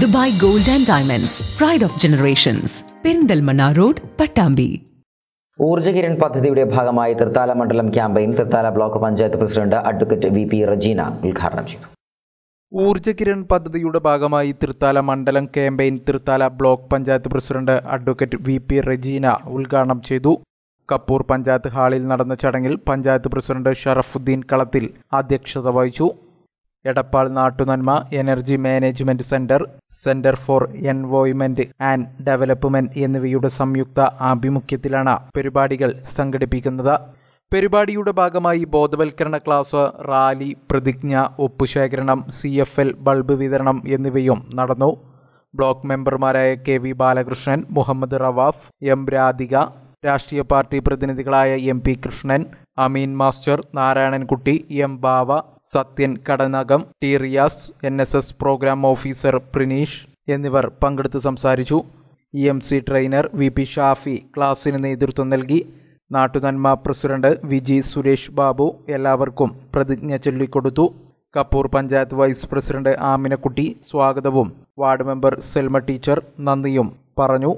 Dubai gold and diamonds pride of generations Perinthalmanna road Pattambi Urjakiran പദ്ധതിയുടെ ഭാഗമായി തൃത്താല മണ്ഡലം campaign Thrithala block panchayat president advocate V P Rajeena ഉദ്ഘാടനം ചെയ്തു ഊർജ്ജകിരൺ പദ്ധതിയുടെ ഭാഗമായി തൃത്താല മണ്ഡലം campaign Thrithala block panchayat president advocate V P Rajeena ഉദ്ഘാടനം ചെയ്തു കപ്പൂർ പഞ്ചായത്ത് ഹാളിൽ നടന്ന ചടങ്ങിൽ പഞ്ചായത്ത് പ്രസിഡന്റ് ഷറഫുദ്ദീൻ കളത്തിൽ അധ്യക്ഷത വഹിച്ചു Edappal Nattunanma energy management centre centre for environment and development എന്നിവയുടെ സംയുക്ത ആഭിമുഖ്യത്തിലാണ് പരിപാടികൾ സംഘടിപ്പിക്കുന്നത് പരിപാടിയുടെ ഭാഗമായി ബോധവൽക്കരണ ക്ലാസ് റാലി പ്രതിജ്ഞ ഒപ്പുശേഖരണം സി എഫ് എൽ ബൾബ് വിതരണം എന്നിവയും നടന്നു ബ്ലോക്ക് മെമ്പർമാരായ K V Balakrishnan Muhammad Rawaf M Radhika രാഷ്ട്രീയ പാർട്ടി പ്രതിനിധികളായ M P Krishnan Ameen master Narayanankutty M Bava Sathyan Kadanakam T Riyas N S S programme officer Prineesh എന്നിവർ പങ്കെടുത്ത് സംസാരിച്ചു E M C trainer V P Shafi ക്ലാസ്സിന് നേതൃത്വം നൽകി നാട്ടുനന്മ പ്രസിഡന്റ് വിജി സുരേഷ് ബാബു എല്ലാവർക്കും പ്രതിജ്ഞ ചൊല്ലിക്കൊടുത്തു കപ്പൂർ പഞ്ചായത്ത് വൈസ് പ്രസിഡന്റ് ആമിനക്കുട്ടി സ്വാഗതവും വാർഡ് മെമ്പർ സെൽമ ടീച്ചർ നന്ദിയും പറഞ്ഞു